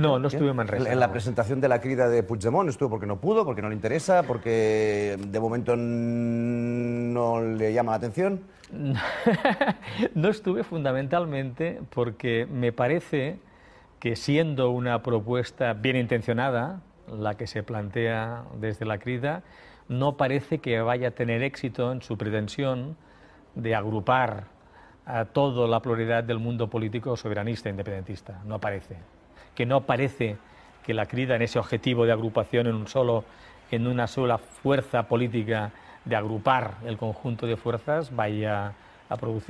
No, no estuve en Manresa. En la presentación de la crida de Puigdemont estuvo porque no pudo, porque no le interesa, porque de momento no le llama la atención. no estuve fundamentalmente porque me parece que siendo una propuesta bien intencionada, la que se plantea desde la crida, no parece que vaya a tener éxito en su pretensión de agrupar a toda la pluralidad del mundo político soberanista e independentista. No parece que no parece que la crida en ese objetivo de agrupación en un solo, en una sola fuerza política de agrupar el conjunto de fuerzas vaya a producir.